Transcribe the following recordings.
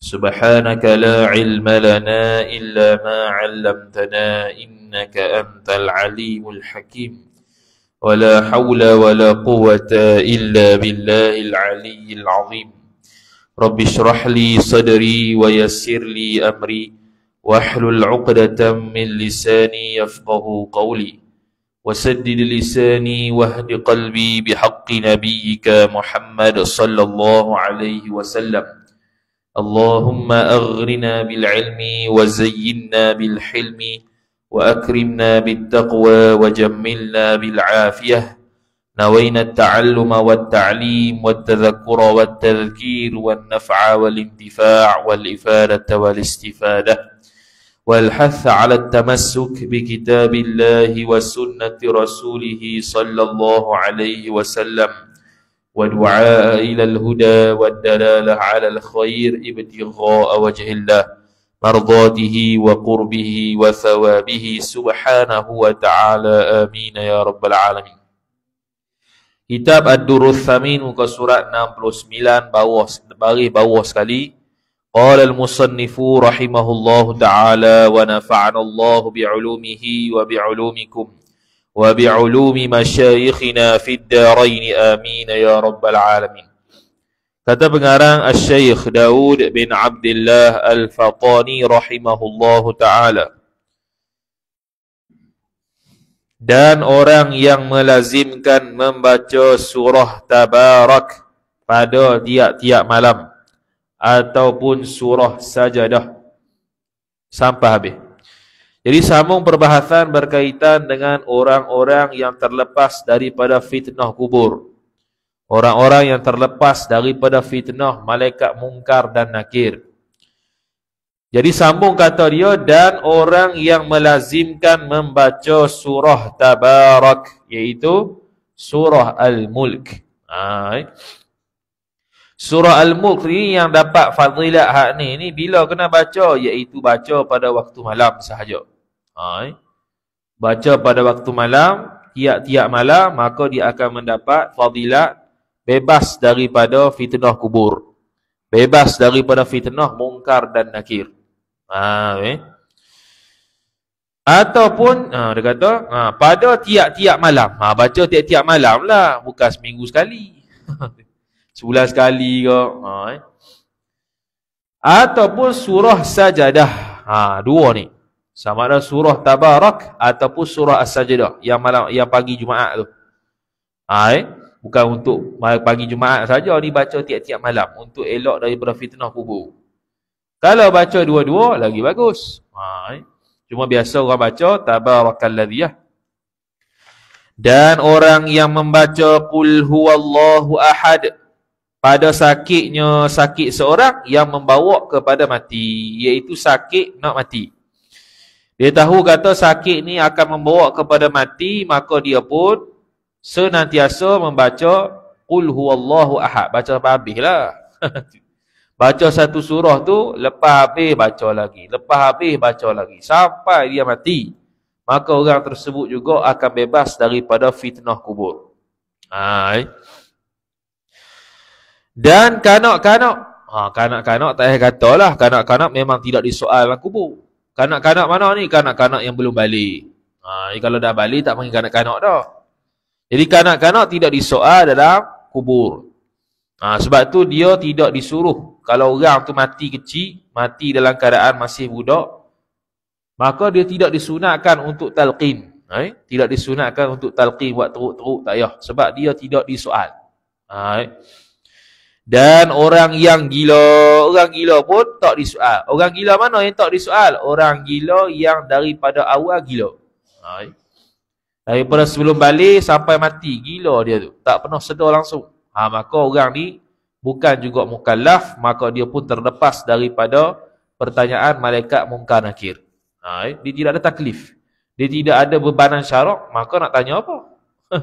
سبحانك لا علم لنا إلا ما علمتنا إنك أنت العليم الحكيم ولا حول ولا قوة إلا بالله العلي العظيم رب اشرح لي صدري ويسر لي أمري واحلل عقدة من لساني يفقه قولي وسدد لساني واهد قلبي بحق نبيك محمد صلى الله عليه وسلم اللهم أغرنا بالعلم وزينا بالحلم وأكرمنا بالتقوى وجملنا بالعافية نوينا التعلم والتعليم والتذكر والتذكير والنفع والانتفاع والإفادة والاستفادة والحث على التمسك بكتاب الله وسنة رسوله صلى الله عليه وسلم ودعاء إلى الهدى والدلالة على الخير ابتغاء وجه الله مرضاته وقربه وثوابه سبحانه وتعالى آمين يا رب العالمين Kitab Ad-Durus Samin muka surat 69 bawah bari bawah sekali Qala al-musannifu rahimahullahu taala wa nafa'anallahu bi'ulumihi wa bi'ulumikum. وبعلوم مشايخنا في الدارين آمين يا رب alamin Kata pengarang Al-Syeikh Dawud bin Abdullah Al-Fatani rahimahullah ta'ala. Dan orang yang melazimkan membaca surah Tabarak pada tiap-tiap malam. Ataupun surah sajadah. Sampai habis. Jadi sambung perbahasan berkaitan dengan orang-orang yang terlepas daripada fitnah kubur. Orang-orang yang terlepas daripada fitnah malaikat mungkar dan nakir. Jadi sambung kata dia dan orang yang melazimkan membaca surah Tabarak iaitu surah Al-Mulk. Ha, eh? Surah Al-Mulk ni yang dapat fadilat hak ni ni bila kena baca iaitu baca pada waktu malam sahaja. Ha, eh? Baca pada waktu malam, tiap-tiap malam maka dia akan mendapat fadilat bebas daripada fitnah kubur. Bebas daripada fitnah mungkar dan nakir. Ha, eh? Ataupun, ha, dia kata, ha, pada tiap-tiap malam. Ha, baca tiap-tiap malam lah. Bukan seminggu sekali. sebulan sekali ke ha, eh. ataupun surah sajadah ha, dua ni sama ada surah tabarak ataupun surah as-sajadah yang malam yang pagi jumaat tu ha, eh. bukan untuk pagi jumaat saja ni baca tiap-tiap malam untuk elak daripada fitnah kubur kalau baca dua-dua lagi bagus ha, eh. cuma biasa orang baca tabarakalladziyah dan orang yang membaca qul huwallahu ahad pada sakitnya sakit seorang yang membawa kepada mati iaitu sakit nak mati dia tahu kata sakit ni akan membawa kepada mati maka dia pun senantiasa membaca qul huwallahu ahad baca sampai habislah baca satu surah tu lepas habis baca lagi lepas habis baca lagi sampai dia mati maka orang tersebut juga akan bebas daripada fitnah kubur ha eh? Dan kanak-kanak. Ha, kanak-kanak tak payah kata lah. Kanak-kanak memang tidak disoal dalam kubur. Kanak-kanak mana ni? Kanak-kanak yang belum balik. Ha, kalau dah balik, tak panggil kanak-kanak dah. Jadi kanak-kanak tidak disoal dalam kubur. Ha, sebab tu dia tidak disuruh. Kalau orang tu mati kecil, mati dalam keadaan masih budak, maka dia tidak disunatkan untuk talqin. Hai? Eh? Tidak disunatkan untuk talqin buat teruk-teruk tak payah. Sebab dia tidak disoal. Haa. Eh? Dan orang yang gila, orang gila pun tak disoal. Orang gila mana yang tak disoal? Orang gila yang daripada awal gila. Hai. Daripada sebelum balik sampai mati, gila dia tu. Tak pernah sedar langsung. Ha, maka orang ni bukan juga mukallaf, maka dia pun terlepas daripada pertanyaan malaikat mungkar nakir. Hai. Dia tidak ada taklif. Dia tidak ada bebanan syarak, maka nak tanya apa? Ha,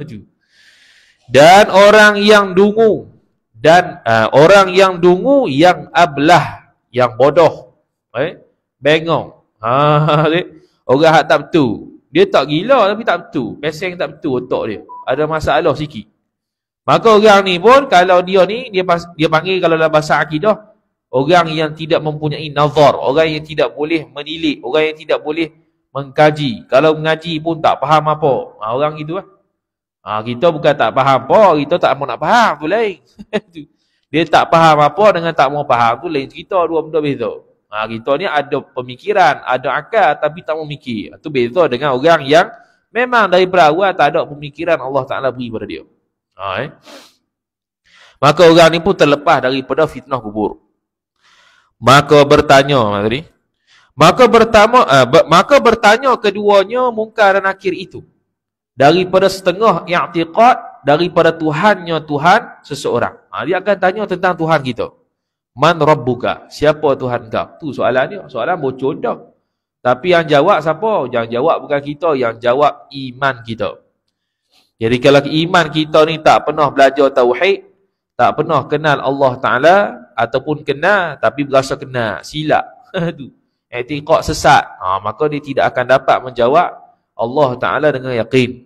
Dan orang yang dungu, dan uh, orang yang dungu yang ablah yang bodoh eh bengong ha orang hak tak betul dia tak gila tapi tak betul pesing tak betul otak dia ada masalah sikit maka orang ni pun kalau dia ni dia pas, dia panggil kalau dalam bahasa akidah orang yang tidak mempunyai nazar orang yang tidak boleh menilik orang yang tidak boleh mengkaji kalau mengaji pun tak faham apa ha, orang gitulah Ha, kita bukan tak faham apa, kita tak mau nak faham tu lain. dia tak faham apa dengan tak mau faham tu lain cerita dua benda beza. Ha, kita ni ada pemikiran, ada akal tapi tak mau mikir. Itu ha, beza dengan orang yang memang dari berawal tak ada pemikiran Allah Ta'ala beri pada dia. Ha, eh? Maka orang ni pun terlepas daripada fitnah kubur. Maka bertanya, ha, maka bertanya, eh, maka bertanya keduanya mungkar dan akhir itu daripada setengah i'tiqad daripada Tuhannya Tuhan seseorang. Ha, dia akan tanya tentang Tuhan kita. Man rabbuka? Siapa Tuhan kau? Tu soalan dia. Soalan bocor dah. Tapi yang jawab siapa? Yang jawab bukan kita. Yang jawab iman kita. Jadi kalau iman kita ni tak pernah belajar tauhid, tak pernah kenal Allah Ta'ala ataupun kenal tapi berasa kenal. Silap. Etiqat sesat. Ha, maka dia tidak akan dapat menjawab Allah Ta'ala dengan yakin.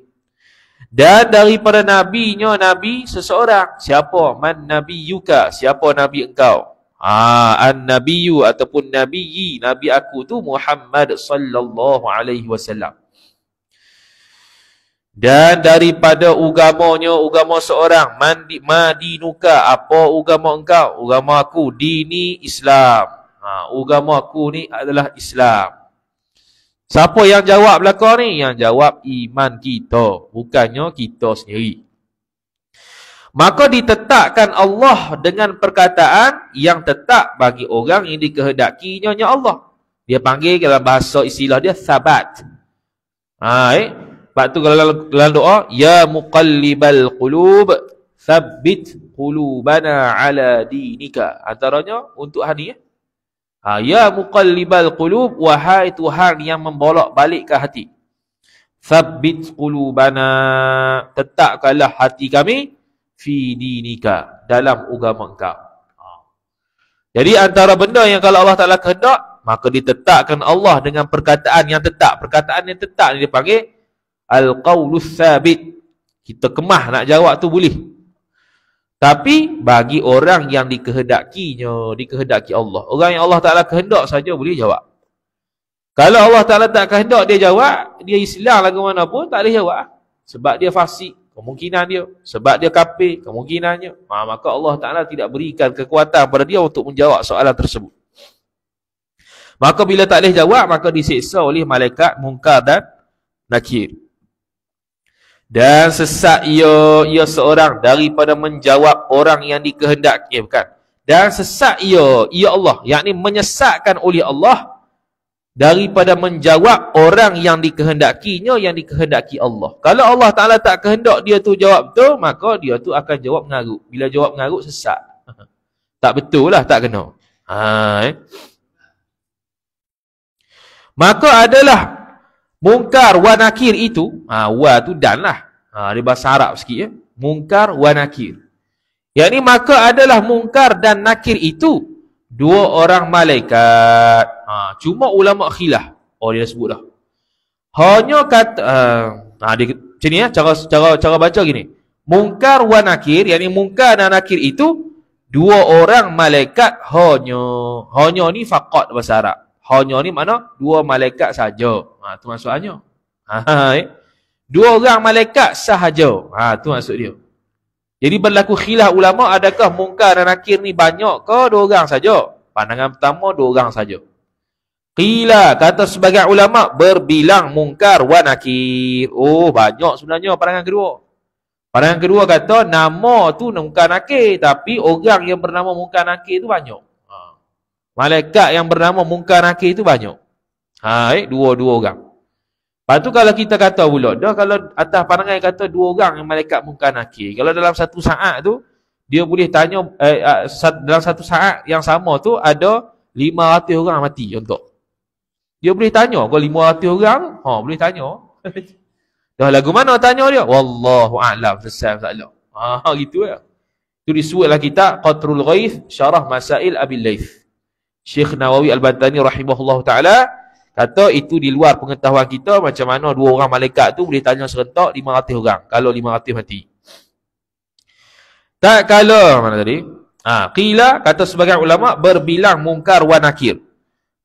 Dan daripada nabinya nabi seseorang. Siapa? Man nabi yuka. Siapa nabi engkau? Ah, ha, an nabiyyu ataupun nabiyyi, nabi aku tu Muhammad sallallahu alaihi wasallam. Dan daripada ugamanya, ugama seorang, man di, madinuka, apa ugamo engkau? Ugama aku dini Islam. Ha, ugama aku ni adalah Islam. Siapa yang jawab belaka ni? Yang jawab iman kita, bukannya kita sendiri. Maka ditetapkan Allah dengan perkataan yang tetap bagi orang yang dikehendakinya nya Allah. Dia panggil dalam bahasa istilah dia sabat. Hai, eh? Sebab tu kalau dalam doa, Ya muqallibal qulub, sabit qulubana ala dinika. Antaranya untuk hadiah. Eh? Ya? Ha, ya muqallibal qulub wahai Tuhan yang membolak-balikkan hati. Thabbit qulubana tetapkanlah hati kami fi dinika dalam agama engkau. Ha. Jadi antara benda yang kalau Allah Taala kehendak maka ditetapkan Allah dengan perkataan yang tetap. Perkataan yang tetap ni dipanggil al-qaulus sabit. Kita kemah nak jawab tu boleh. Tapi bagi orang yang dikehendakinya, dikehendaki Allah. Orang yang Allah Ta'ala kehendak saja boleh jawab. Kalau Allah Ta'ala tak kehendak dia jawab, dia islah lah mana pun tak boleh jawab. Sebab dia fasik, kemungkinan dia. Sebab dia kapir, kemungkinannya. Ha, maka Allah Ta'ala tidak berikan kekuatan pada dia untuk menjawab soalan tersebut. Maka bila tak boleh jawab, maka disiksa oleh malaikat mungkar dan nakir. Dan sesat ia, ia seorang daripada menjawab orang yang dikehendaki. Eh, bukan. Dan sesat ia, ia Allah. Yang ini menyesatkan oleh Allah daripada menjawab orang yang dikehendakinya, yang dikehendaki Allah. Kalau Allah Ta'ala tak kehendak dia tu jawab tu, maka dia tu akan jawab mengaruk. Bila jawab mengaruk, sesat. Tak betul lah, tak kena. Ha, eh? Maka adalah Mungkar wa nakir itu, ha, wa tu dan lah. Ha, dia bahasa Arab sikit ya. Mungkar wa nakir. Yang ini maka adalah mungkar dan nakir itu dua orang malaikat. Ha, cuma ulama khilah. Oh dia dah sebut dah. Hanya kata, uh, ha, dia, macam ni ya, cara, cara, cara baca gini. Mungkar wa nakir, yang ni mungkar dan nakir itu dua orang malaikat hanya. Hanya ni faqat bahasa Arab. Hanya ni makna dua malaikat sahaja. Ha, tu maksudnya. Ha, ha, ha, eh? Dua orang malaikat sahaja. Ha, tu maksud dia. Jadi berlaku khilaf ulama adakah mungkar dan akhir ni banyak ke dua orang saja? Pandangan pertama dua orang saja. Kila kata sebagai ulama berbilang mungkar wa nakir. Oh banyak sebenarnya pandangan kedua. Pandangan kedua kata nama tu mungkar nakir tapi orang yang bernama mungkar nakir tu banyak. Malaikat yang bernama Munkar Naki itu banyak. Hai eh, dua-dua orang. Lepas tu kalau kita kata pula, dah kalau atas pandangan kata dua orang yang malaikat Munkar Naki. Kalau dalam satu saat tu, dia boleh tanya, eh, ah, dalam satu saat yang sama tu, ada lima 500 orang mati contoh. Dia boleh tanya, kalau lima 500 orang, ha, boleh tanya. Dah lagu mana tanya dia? Wallahu a'lam tasawuf tak ha, ha gitu ya. Lah. Tu disebutlah kita Qatrul Ghaif Syarah Masail Abil Laits. Syekh Nawawi Al-Bantani rahimahullah ta'ala kata itu di luar pengetahuan kita macam mana dua orang malaikat tu boleh tanya serentak 500 orang kalau lima 500 mati. Tak kala mana tadi? Ha, kila kata sebagai ulama berbilang mungkar wa nakir.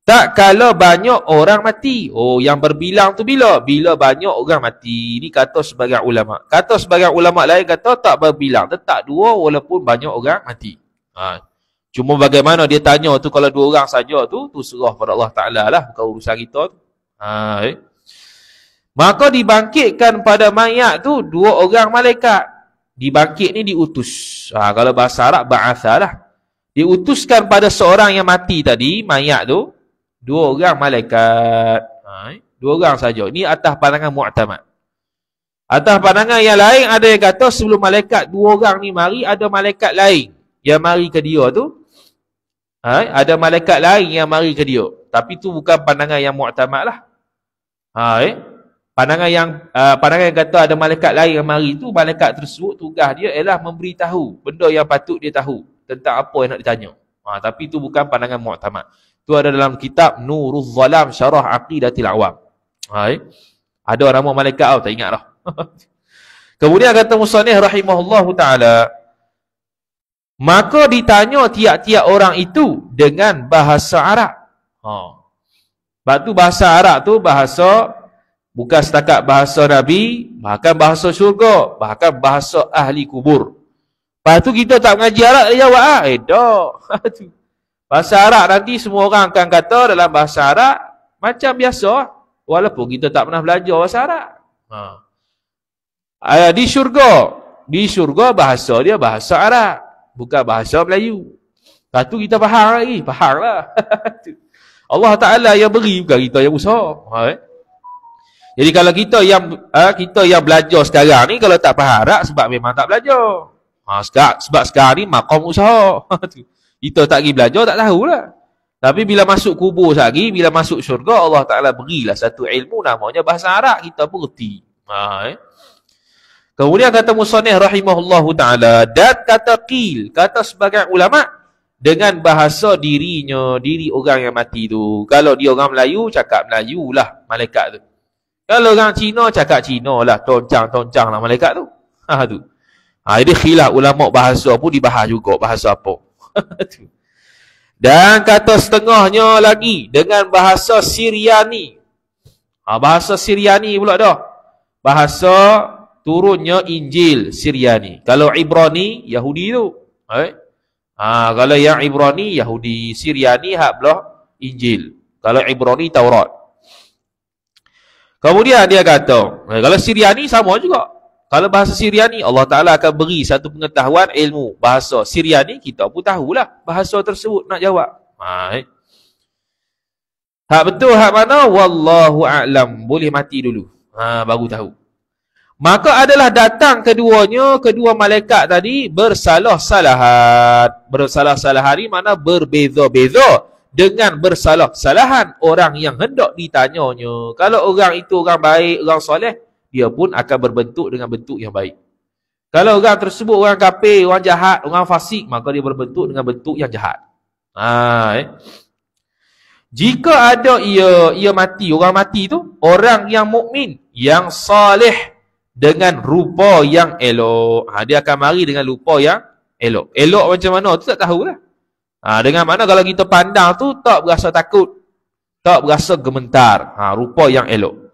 Tak kala banyak orang mati. Oh yang berbilang tu bila? Bila banyak orang mati. ni kata sebagai ulama. Kata sebagai ulama lain kata tak berbilang. Tetap dua walaupun banyak orang mati. Ha, Cuma bagaimana dia tanya tu kalau dua orang saja tu, tu surah pada Allah Ta'ala lah. Bukan urusan kita tu. Ha, eh. Maka dibangkitkan pada mayat tu dua orang malaikat. Dibangkit ni diutus. Ha, kalau bahasa Arab, ba'atha lah. Diutuskan pada seorang yang mati tadi, mayat tu. Dua orang malaikat. Ha, eh. Dua orang saja. ini atas pandangan mu'tamad. Atas pandangan yang lain ada yang kata sebelum malaikat dua orang ni mari ada malaikat lain. Yang mari ke dia tu Ha? Ada malaikat lain yang mari ke dia. Tapi tu bukan pandangan yang mu'tamad lah. Ha, eh? Pandangan yang uh, pandangan yang kata ada malaikat lain yang mari tu, malaikat tersebut tugas dia ialah memberitahu benda yang patut dia tahu tentang apa yang nak ditanya. Ha, tapi tu bukan pandangan mu'tamad. Tu ada dalam kitab nurul Zalam Syarah Aqidatil Awam. Ha, eh? Ada nama malaikat tau, tak ingat lah. Kemudian kata Musanih rahimahullahu ta'ala, Maka ditanya tiap-tiap orang itu dengan bahasa Arab. Ha. batu bahasa Arab tu bahasa bukan setakat bahasa Nabi, bahkan bahasa syurga, bahkan bahasa ahli kubur. Lepas tu kita tak mengaji Arab, dia jawab ah, eh dah. bahasa Arab nanti semua orang akan kata dalam bahasa Arab macam biasa walaupun kita tak pernah belajar bahasa Arab. Ha. Di syurga, di syurga bahasa dia bahasa Arab bukan bahasa Melayu. Lepas tu kita faham lagi, faham lah. Allah Ta'ala yang beri bukan kita yang usah. Ha, eh? Jadi kalau kita yang ha, kita yang belajar sekarang ni, kalau tak faham tak, sebab memang tak belajar. Ha, sekarang, sebab sekarang ni makam usaha. kita tak pergi belajar, tak tahulah. Tapi bila masuk kubur sehari, bila masuk syurga, Allah Ta'ala berilah satu ilmu namanya bahasa Arab. Kita berhenti. Ha, eh? Kemudian kata Musanih rahimahullahu ta'ala dan kata Qil, kata sebagai ulama' dengan bahasa dirinya, diri orang yang mati tu. Kalau dia orang Melayu, cakap Melayu lah malaikat tu. Kalau orang Cina, cakap Cina lah, toncang-toncang lah malaikat tu. Ha, tu. Ha, jadi khilaf ulama' bahasa pun dibahas juga, bahasa apa. dan kata setengahnya lagi dengan bahasa Siriani. Ha, bahasa Siriani pula dah. Bahasa turunnya Injil Syria Kalau Ibrani, Yahudi tu. Ah, Ha, kalau yang Ibrani, Yahudi. Syria ni haplah Injil. Kalau Ibrani, Taurat. Kemudian dia kata, eh, kalau Syria ni sama juga. Kalau bahasa Syria Allah Ta'ala akan beri satu pengetahuan ilmu bahasa Syria kita pun tahulah bahasa tersebut nak jawab. Ha, eh? Hak betul, hak mana? Wallahu a'lam. Boleh mati dulu. Ha, baru tahu. Maka adalah datang keduanya, kedua malaikat tadi bersalah-salahat. Bersalah-salahat ini mana berbeza-beza dengan bersalah-salahan orang yang hendak ditanyanya. Kalau orang itu orang baik, orang soleh, dia pun akan berbentuk dengan bentuk yang baik. Kalau orang tersebut orang kafir, orang jahat, orang fasik, maka dia berbentuk dengan bentuk yang jahat. Ha, eh. Jika ada ia ia mati, orang mati itu, orang yang mukmin yang soleh, dengan rupa yang elok. Ha, dia akan mari dengan rupa yang elok. Elok macam mana tu tak tahulah. Ha, dengan mana kalau kita pandang tu tak berasa takut. Tak berasa gementar. Ha, rupa yang elok.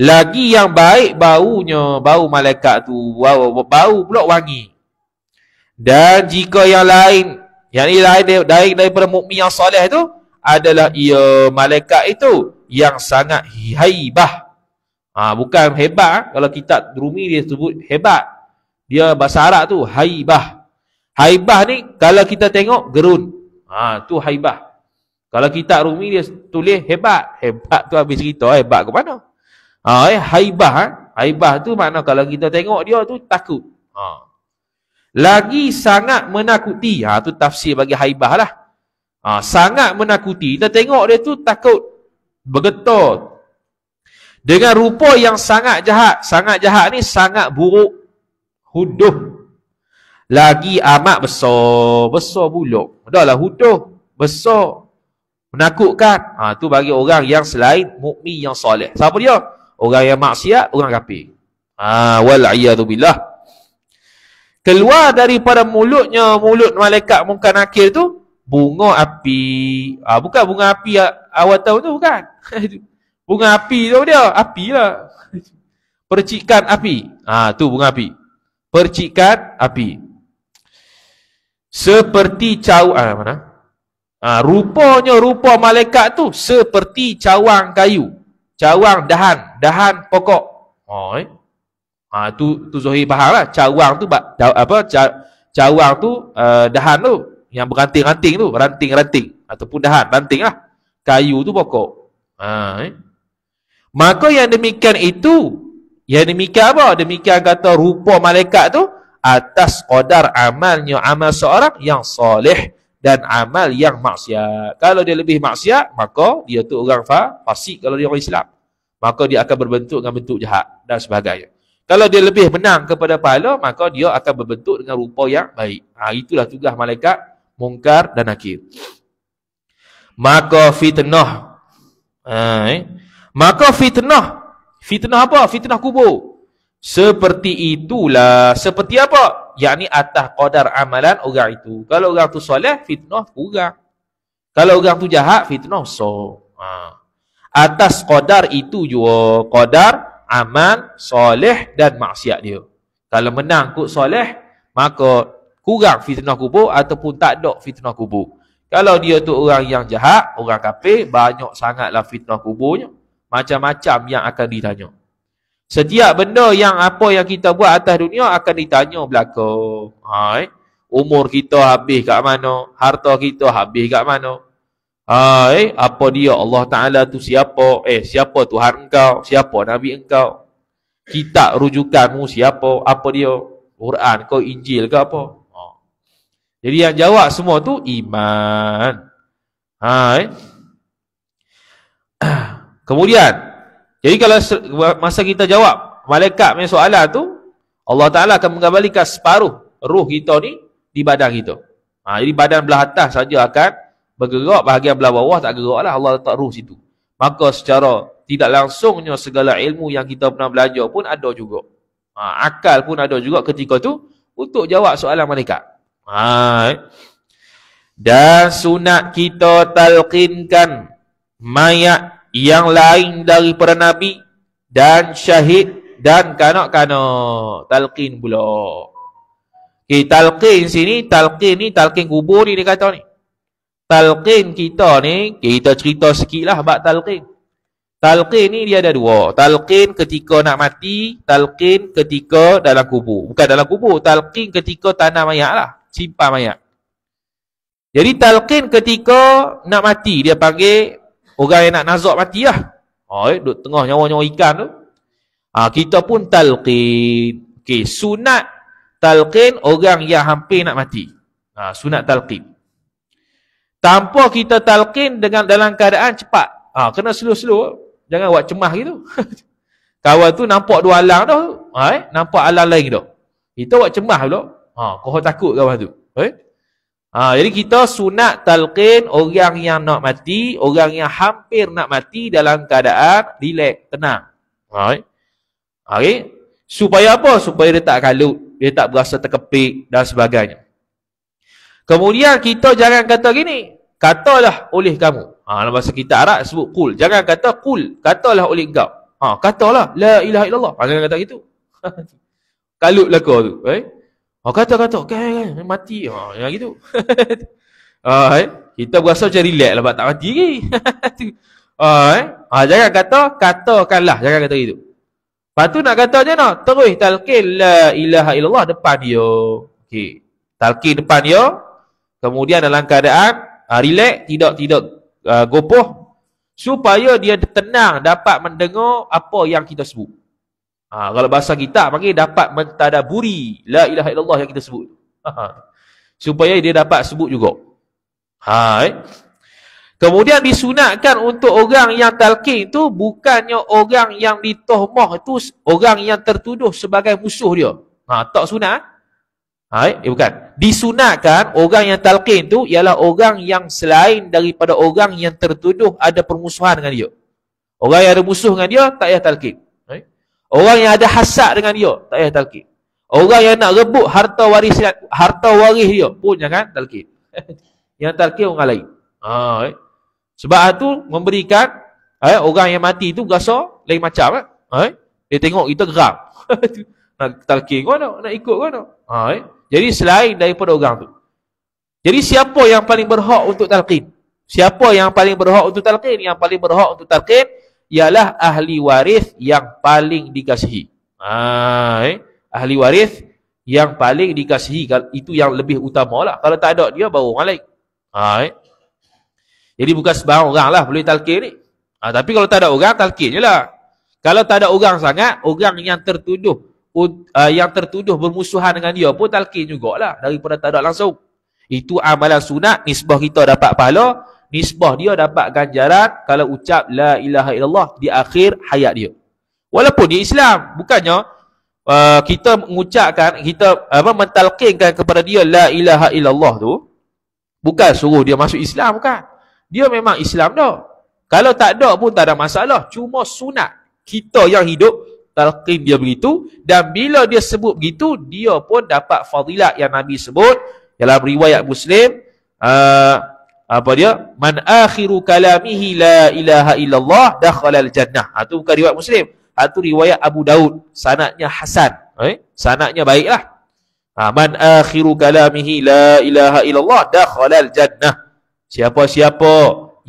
Lagi yang baik baunya, bau malaikat tu, bau, bau pula wangi. Dan jika yang lain, yang ini lain dari, daripada mukmin yang soleh tu, adalah ia malaikat itu yang sangat hi Ha, bukan hebat. Eh. Kalau kita Rumi dia sebut hebat. Dia bahasa Arab tu haibah. Haibah ni kalau kita tengok gerun. Ha, tu haibah. Kalau kita Rumi dia tulis hebat. Hebat tu habis cerita eh, hebat ke mana? Ha, eh, haibah. Ha? Haibah tu makna kalau kita tengok dia tu takut. Ha. Lagi sangat menakuti. Ha, tu tafsir bagi haibah lah. Ha, sangat menakuti. Kita tengok dia tu takut. Bergetar. Dengan rupa yang sangat jahat. Sangat jahat ni sangat buruk. Huduh. Lagi amat besar. Besar buluk. Dah lah huduh. Besar. Menakutkan. Ha, tu bagi orang yang selain mukmin yang soleh. Siapa dia? Orang yang maksiat, orang kafir. Ha, Wal'iyadubillah. Keluar daripada mulutnya, mulut malaikat muka nakir tu, bunga api. Ha, bukan bunga api awal tahun tu, bukan. Bunga api tahu dia, api lah. Percikan api. Ah ha, tu bunga api. Percikan api. Seperti cawang ah, mana? ha, rupanya rupa malaikat tu seperti cawang kayu. Cawang dahan, dahan pokok. Oh. Eh? Ha, tu tu Zohi fahamlah cawang tu apa cawang tu uh, dahan tu yang beranting-ranting tu, ranting-ranting ataupun dahan, lah. Kayu tu pokok. ha, eh? Maka yang demikian itu, yang demikian apa? Demikian kata rupa malaikat tu atas qadar amalnya amal seorang yang soleh dan amal yang maksiat. Kalau dia lebih maksiat, maka dia tu orang fa, fasik kalau dia orang Islam. Maka dia akan berbentuk dengan bentuk jahat dan sebagainya. Kalau dia lebih menang kepada pahala, maka dia akan berbentuk dengan rupa yang baik. Ha, itulah tugas malaikat, mungkar dan akhir. Maka fitnah. Ha, eh? Maka fitnah. Fitnah apa? Fitnah kubur. Seperti itulah. Seperti apa? Yakni atas qadar amalan orang itu. Kalau orang tu soleh, fitnah kurang. Kalau orang tu jahat, fitnah so. Ha. Atas qadar itu juga. Qadar, aman, soleh dan maksiat dia. Kalau menang kot soleh, maka kurang fitnah kubur ataupun tak ada fitnah kubur. Kalau dia tu orang yang jahat, orang kafir, banyak sangatlah fitnah kuburnya macam-macam yang akan ditanya. Setiap benda yang apa yang kita buat atas dunia akan ditanya belaka. Ha, eh? Umur kita habis kat mana? Harta kita habis kat mana? Ha, eh? Apa dia Allah Ta'ala tu siapa? Eh, siapa Tuhan engkau? Siapa Nabi engkau? Kitab rujukanmu siapa? Apa dia? Quran kau Injil ke apa? Ha. Jadi yang jawab semua tu iman. Ha, eh? Kemudian, jadi kalau masa kita jawab malaikat punya soalan tu, Allah Ta'ala akan mengembalikan separuh ruh kita ni di badan kita. Ha, jadi badan belah atas saja akan bergerak, bahagian belah bawah tak gerak lah, Allah letak ruh situ. Maka secara tidak langsungnya segala ilmu yang kita pernah belajar pun ada juga. Ha, akal pun ada juga ketika tu untuk jawab soalan malaikat. Ha, eh. Dan sunat kita talqinkan mayat yang lain dari daripada Nabi dan syahid dan kanak-kanak. Talqin pula. Okay, talqin sini, talqin ni, talqin kubur ni dia kata ni. Talqin kita ni, kita cerita sikit lah bak talqin. Talqin ni dia ada dua. Talqin ketika nak mati, talqin ketika dalam kubur. Bukan dalam kubur, talqin ketika tanah mayat lah. Simpan mayat. Jadi talqin ketika nak mati, dia panggil orang yang nak nazak mati lah. oh eh, duduk tengah nyawa-nyawa ikan tu. Ha, kita pun talqin. Okay, sunat talqin orang yang hampir nak mati. Ha, sunat talqin. Tanpa kita talqin dengan dalam keadaan cepat. Ha, kena slow-slow. Jangan buat cemas gitu. Kawan tu nampak dua alang dah. Ha, eh? Nampak alang lain dah. Kita buat cemas pula. Ha, kau takut kawan tu. Eh? Ha, jadi kita sunat talqin orang yang nak mati, orang yang hampir nak mati dalam keadaan dilek tenang. Okey. Okey. Supaya apa? Supaya dia tak kalut, dia tak berasa terkepik dan sebagainya. Kemudian kita jangan kata gini, katalah oleh kamu. Ha, dalam bahasa kita Arab sebut kul. Jangan kata kul, katalah oleh kau. Ha, katalah la ilaha illallah. Ha, jangan kata gitu. kalutlah kau tu, eh? Oh, kata-kata, okay, okay, mati. Ha, oh, yang gitu. Ah, uh, kita berasa macam relax lah, tak mati lagi. Ah, uh, uh, jangan kata, katakanlah. Jangan kata gitu. Lepas nak kata macam mana? Terus, talqin la ilaha illallah depan dia. Okay. Talqin depan dia. Kemudian dalam keadaan, uh, relax, tidak-tidak uh, ah, gopoh. Supaya dia tenang dapat mendengar apa yang kita sebut. Ha, kalau bahasa kita panggil dapat mentadaburi la ilaha illallah yang kita sebut. Ha, ha, supaya dia dapat sebut juga. Ha, eh? Kemudian disunatkan untuk orang yang talqin tu bukannya orang yang ditohmah tu orang yang tertuduh sebagai musuh dia. Ha, tak sunat. Eh. Ha, eh? Eh, bukan. Disunatkan orang yang talqin tu ialah orang yang selain daripada orang yang tertuduh ada permusuhan dengan dia. Orang yang ada musuh dengan dia tak payah talqin. Orang yang ada hasad dengan dia, tak payah talqin. Orang yang nak rebut harta waris harta waris dia pun jangan talqin. yang talqin orang lain. Ha, eh. Sebab itu memberikan eh, orang yang mati itu rasa lain macam. Eh. Ha, eh. Dia tengok kita geram. nak talqin kau nak, nak ikut kau nak. Ha, eh. Jadi selain daripada orang tu. Jadi siapa yang paling berhak untuk talqin? Siapa yang paling berhak untuk talqin? Yang paling berhak untuk talqin? ialah ahli waris yang paling dikasihi. Ah, eh? ahli waris yang paling dikasihi itu yang lebih utama lah. Kalau tak ada dia baru orang lain. Ah, eh? Jadi bukan sebarang orang lah boleh talqin ni. Ah, tapi kalau tak ada orang talqin lah Kalau tak ada orang sangat, orang yang tertuduh uh, yang tertuduh bermusuhan dengan dia pun talqin jugaklah daripada tak ada langsung. Itu amalan sunat nisbah kita dapat pahala nisbah dia dapat ganjaran kalau ucap la ilaha illallah di akhir hayat dia. Walaupun dia Islam, bukannya uh, kita mengucapkan, kita apa mentalkinkan kepada dia la ilaha illallah tu bukan suruh dia masuk Islam bukan. Dia memang Islam dah. Kalau tak ada pun tak ada masalah, cuma sunat kita yang hidup talqin dia begitu dan bila dia sebut begitu dia pun dapat fadilat yang Nabi sebut dalam riwayat Muslim uh, apa dia man akhiru kalamihi la ilaha illallah dakhalal jannah ha tu bukan riwayat muslim ha tu riwayat abu daud sanadnya hasan eh sanadnya baiklah ha man akhiru kalamihi la ilaha illallah dakhalal jannah siapa siapa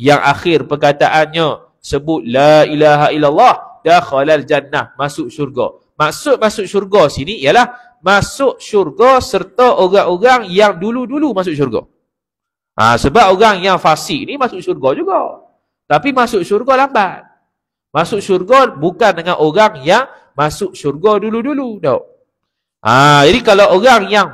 yang akhir perkataannya sebut la ilaha illallah dakhalal jannah masuk syurga maksud masuk syurga sini ialah masuk syurga serta orang-orang yang dulu-dulu masuk syurga Ha, sebab orang yang fasik ni masuk syurga juga. Tapi masuk syurga lambat. Masuk syurga bukan dengan orang yang masuk syurga dulu-dulu. Tak? Ha, jadi kalau orang yang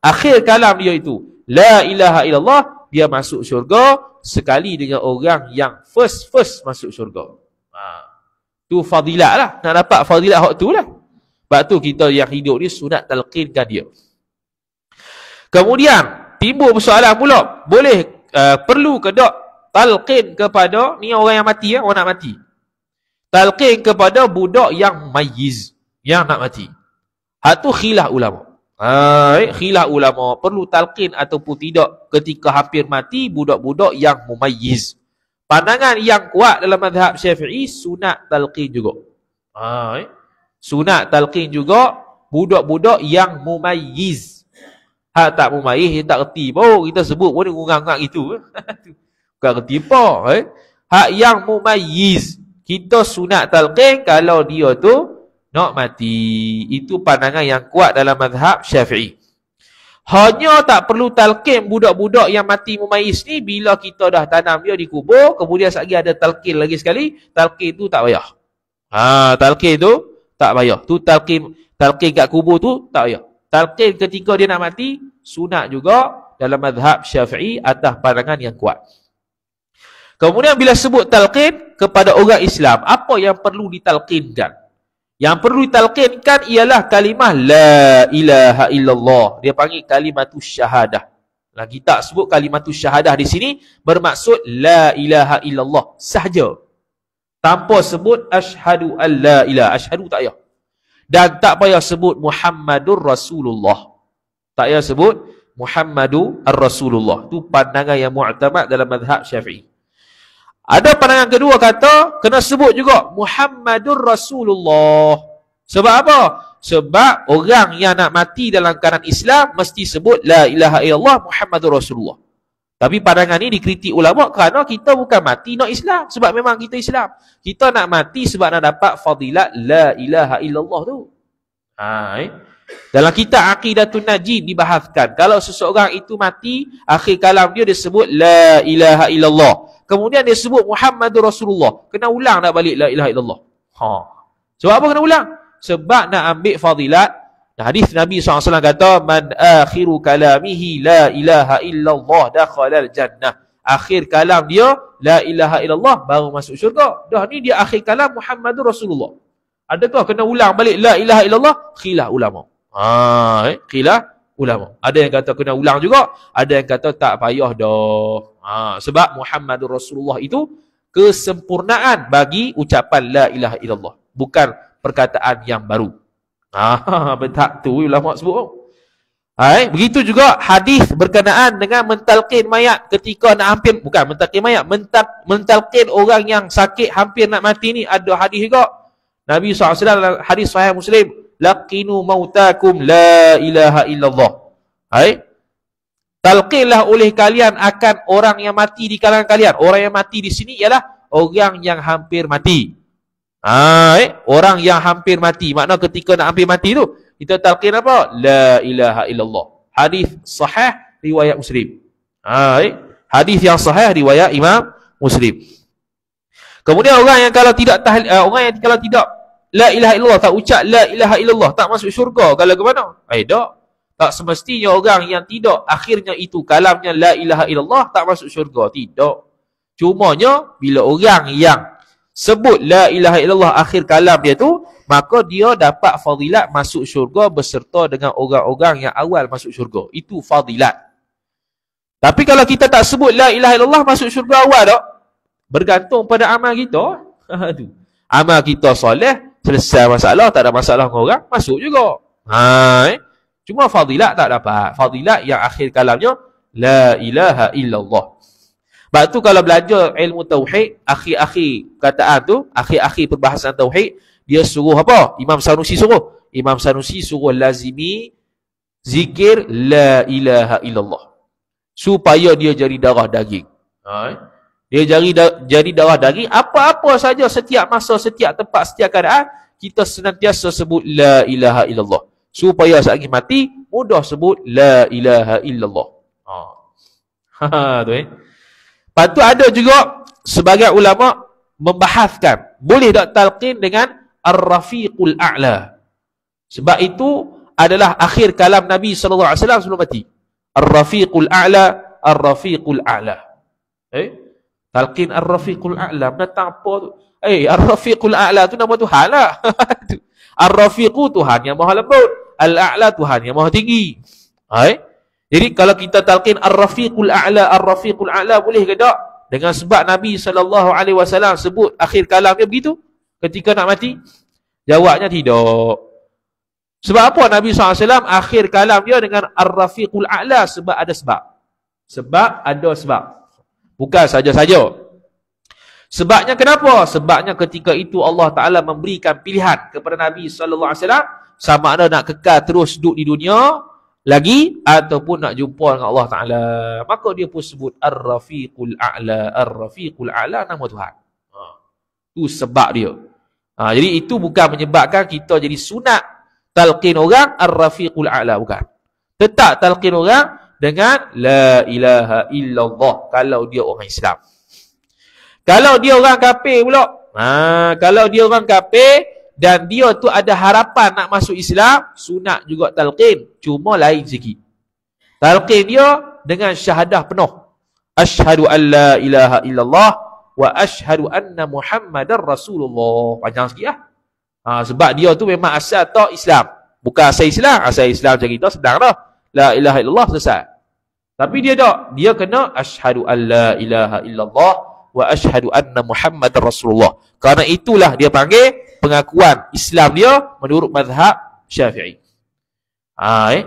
akhir kalam dia itu, La ilaha illallah, dia masuk syurga sekali dengan orang yang first-first masuk syurga. Ha. Tu fadilat lah. Nak dapat fadilat hak tu lah. Sebab tu kita yang hidup ni sunat talqinkan dia. Kemudian, timbul persoalan pula. Boleh uh, perlu ke tak talqin kepada ni orang yang mati ya, orang nak mati. Talqin kepada budak yang mayiz, yang nak mati. Hak tu khilaf ulama. Ha, eh, khilaf ulama perlu talqin ataupun tidak ketika hampir mati budak-budak yang mumayyiz. Pandangan yang kuat dalam mazhab Syafi'i sunat talqin juga. Ha, eh, sunat talqin juga budak-budak yang mumayyiz Hak tak memayih, dia tak kerti pun. Kita sebut pun dia ngurang-ngurang gitu. Bukan kerti pun. Eh? Hak yang memayih. Kita sunat talqin kalau dia tu nak mati. Itu pandangan yang kuat dalam mazhab syafi'i. Hanya tak perlu talqin budak-budak yang mati memayih ni bila kita dah tanam dia di kubur. Kemudian sekejap ada talqin lagi sekali. Talqin tu tak payah. Ha, talqin tu tak payah. Tu talqin, talqin kat kubur tu tak payah. Talqin ketika dia nak mati, sunat juga dalam madhab syafi'i atas pandangan yang kuat. Kemudian bila sebut talqin kepada orang Islam, apa yang perlu ditalqinkan? Yang perlu ditalqinkan ialah kalimah La ilaha illallah. Dia panggil kalimatu syahadah. Lagi tak sebut kalimatu syahadah di sini bermaksud La ilaha illallah sahaja. Tanpa sebut ashadu an la ilaha. Ashadu tak payah. Dan tak payah sebut Muhammadur Rasulullah. Tak payah sebut Muhammadur Rasulullah. Itu pandangan yang mu'tamad dalam madhab syafi'i. Ada pandangan kedua kata, kena sebut juga Muhammadur Rasulullah. Sebab apa? Sebab orang yang nak mati dalam keadaan Islam, mesti sebut La ilaha illallah Muhammadur Rasulullah. Tapi pandangan ini dikritik ulama kerana kita bukan mati nak Islam sebab memang kita Islam. Kita nak mati sebab nak dapat fadilat la ilaha illallah tu. Ha, eh? Dalam kitab Aqidatun Najib dibahaskan kalau seseorang itu mati akhir kalam dia disebut la ilaha illallah. Kemudian dia sebut Muhammadur Rasulullah. Kena ulang nak balik la ilaha illallah. Ha. Sebab apa kena ulang? Sebab nak ambil fadilat Hadis Nabi SAW kata man akhiru kalamihi la ilaha illallah dakhala jannah, Akhir kalam dia la ilaha illallah baru masuk syurga. Dah ni dia akhir kalam Muhammadur Rasulullah. Adakah kena ulang balik la ilaha illallah? Khilaf ulama. Ha, eh? khilaf ulama. Ada yang kata kena ulang juga, ada yang kata tak payah dah. Ha, sebab Muhammadur Rasulullah itu kesempurnaan bagi ucapan la ilaha illallah, bukan perkataan yang baru. Ah, tak tu ulama sebut. Hai, ah, eh, begitu juga hadis berkenaan dengan mentalkin mayat ketika nak hampir bukan mentalkin mayat, mentak mentalkin orang yang sakit hampir nak mati ni ada hadis juga. Nabi SAW hadis sahih Muslim, laqinu mautakum la ilaha illallah. Hai. Ah, eh. Talqinlah oleh kalian akan orang yang mati di kalangan kalian. Orang yang mati di sini ialah orang yang hampir mati. Ha, eh? Orang yang hampir mati. Makna ketika nak hampir mati tu. Kita talqin apa? La ilaha illallah. Hadis sahih riwayat muslim. Ha, eh? Hadis yang sahih riwayat imam muslim. Kemudian orang yang kalau tidak tahli, uh, eh, orang yang kalau tidak la ilaha illallah tak ucap la ilaha illallah tak masuk syurga kalau ke mana? Eh dak. Tak semestinya orang yang tidak akhirnya itu kalamnya la ilaha illallah tak masuk syurga. Tidak. Cumanya bila orang yang sebut la ilaha illallah akhir kalam dia tu maka dia dapat fadilat masuk syurga berserta dengan orang-orang yang awal masuk syurga itu fadilat tapi kalau kita tak sebut la ilaha illallah masuk syurga awal tak bergantung pada amal kita amal kita soleh selesai masalah tak ada masalah dengan orang masuk juga ha eh? cuma fadilat tak dapat fadilat yang akhir kalamnya la ilaha illallah sebab tu kalau belajar ilmu tauhid, akhir-akhir kataan tu, akhir-akhir perbahasan tauhid, dia suruh apa? Imam Sanusi suruh. Imam Sanusi suruh lazimi zikir la ilaha illallah. Supaya dia jadi darah daging. Ha, eh? Dia jadi jadi darah daging, apa-apa saja setiap masa, setiap tempat, setiap keadaan, kita senantiasa sebut la ilaha illallah. Supaya saat mati, mudah sebut la ilaha illallah. Ha. Ha, tu eh. Lepas tu ada juga sebagai ulama membahaskan boleh tak talqin dengan ar-rafiqul a'la. Sebab itu adalah akhir kalam Nabi sallallahu alaihi wasallam sebelum mati. Ar-rafiqul a'la, ar-rafiqul a'la. Eh? Talqin ar-rafiqul a'la, mana tak apa tu. Eh, ar-rafiqul a'la tu nama Tuhan lah. ar-rafiqu Tuhan yang maha lembut. Al-a'la Tuhan yang maha tinggi. Eh? Jadi kalau kita talqin ar-rafiqul a'la ar-rafiqul a'la boleh ke tak? Dengan sebab Nabi SAW sebut akhir kalam dia begitu ketika nak mati? Jawabnya tidak. Sebab apa Nabi SAW akhir kalam dia dengan ar-rafiqul a'la sebab ada sebab. Sebab ada sebab. Bukan saja-saja. Sebabnya kenapa? Sebabnya ketika itu Allah Taala memberikan pilihan kepada Nabi sallallahu alaihi wasallam sama ada nak kekal terus duduk di dunia lagi ataupun nak jumpa dengan Allah Taala maka dia pun sebut ar-rafiqul a'la ar-rafiqul a'la nama Tuhan ha tu sebab dia ha jadi itu bukan menyebabkan kita jadi sunat talqin orang ar-rafiqul a'la bukan tetap talqin orang dengan la ilaha illallah kalau dia orang Islam kalau dia orang kafir pula ha kalau dia orang kafir dan dia tu ada harapan nak masuk Islam, sunat juga talqin. Cuma lain sikit. Talqin dia dengan syahadah penuh. Ashadu an la ilaha illallah wa ashadu anna muhammadan rasulullah. Panjang sikit lah. Ha, sebab dia tu memang asal tak Islam. Bukan asal Islam. Asal Islam macam kita sedang dah. La ilaha illallah selesai. Tapi dia tak. Dia kena ashadu an la ilaha illallah wa ashhadu anna Muhammad Rasulullah. Karena itulah dia panggil pengakuan Islam dia menurut mazhab Syafi'i. Ha eh?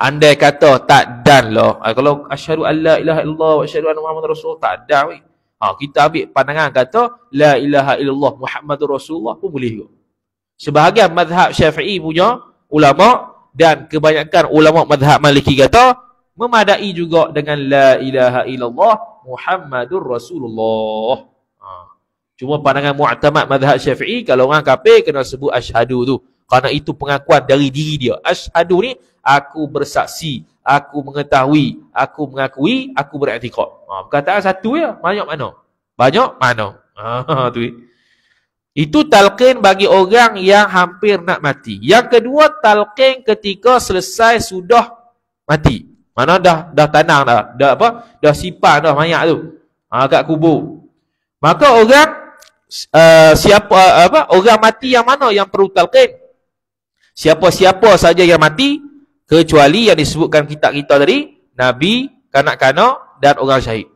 Andai kata tak dan lah. Ha, kalau asyhadu alla ilaha illallah wa asyhadu anna Muhammad Rasulullah tak ada weh. Ha, kita ambil pandangan kata la ilaha illallah Muhammadur Rasulullah pun boleh juga. Sebahagian mazhab Syafi'i punya ulama dan kebanyakan ulama mazhab Maliki kata memadai juga dengan la ilaha illallah Muhammadur Rasulullah. Ha. Cuma pandangan mu'tamad mazhab Syafi'i kalau orang kafir kena sebut asyhadu tu. Karena itu pengakuan dari diri dia. Asyhadu ni aku bersaksi, aku mengetahui, aku mengakui, aku beriktikad. Ha perkataan satu ya, banyak mana? Banyak mana? Ha tu. Itu talqin bagi orang yang hampir nak mati. Yang kedua talqin ketika selesai sudah mati. Mana dah dah tanah dah, dah apa? Dah simpan dah mayat tu. Ah kat kubur. Maka orang uh, siapa uh, apa? Orang mati yang mana yang perlu talqin? Siapa-siapa saja yang mati kecuali yang disebutkan kitab kita tadi, nabi, kanak-kanak dan orang syahid.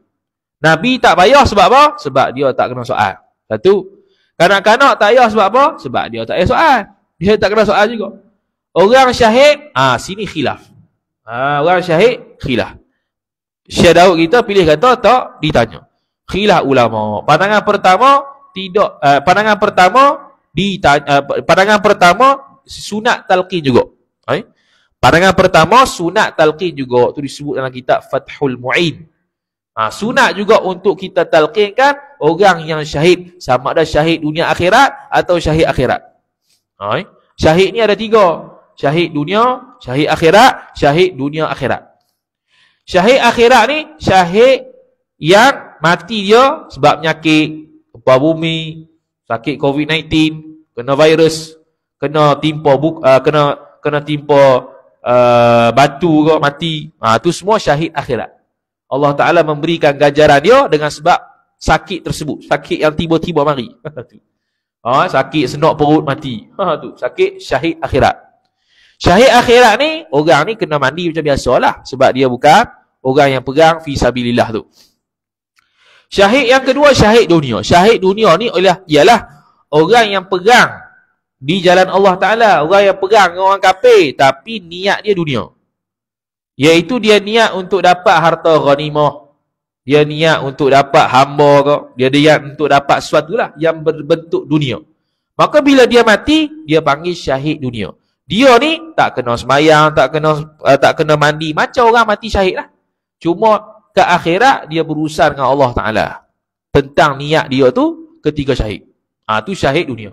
Nabi tak payah sebab apa? Sebab dia tak kena soal. Satu. Kanak-kanak tak payah sebab apa? Sebab dia tak payah soal. Dia tak kena soal juga. Orang syahid, ah sini khilaf. Ha, orang syahid, khilah. Syed Daud kita pilih kata tak ditanya. Khilah ulama. Pandangan pertama tidak eh, pandangan pertama ditanya, eh, pandangan pertama sunat talqin juga. Hai. Eh? Pandangan pertama sunat talqin juga tu disebut dalam kitab Fathul Muin. Ha, sunat juga untuk kita kan orang yang syahid sama ada syahid dunia akhirat atau syahid akhirat. Hai. Eh? Syahid ni ada tiga. Syahid dunia, syahid akhirat, syahid dunia akhirat. Syahid akhirat ni syahid yang mati dia sebab penyakit, gempa bumi, sakit COVID-19, kena virus, kena timpa buk, uh, kena kena timpa uh, batu ke mati. Ha tu semua syahid akhirat. Allah Taala memberikan ganjaran dia dengan sebab sakit tersebut, sakit yang tiba-tiba mari. Ha, sakit senok perut mati. Ha tu, sakit syahid akhirat. Syahid akhirat ni, orang ni kena mandi macam lah. Sebab dia bukan orang yang pegang fisabilillah tu. Syahid yang kedua, syahid dunia. Syahid dunia ni ialah, ialah orang yang pegang di jalan Allah Ta'ala. Orang yang pegang orang kape, Tapi niat dia dunia. Iaitu dia niat untuk dapat harta ghanimah. Dia niat untuk dapat hamba ke. Dia niat untuk dapat sesuatu lah yang berbentuk dunia. Maka bila dia mati, dia panggil syahid dunia. Dia ni tak kena semayang, tak kena uh, tak kena mandi. Macam orang mati syahid lah. Cuma ke akhirat dia berurusan dengan Allah Ta'ala. Tentang niat dia tu ketika syahid. Ah ha, tu syahid dunia.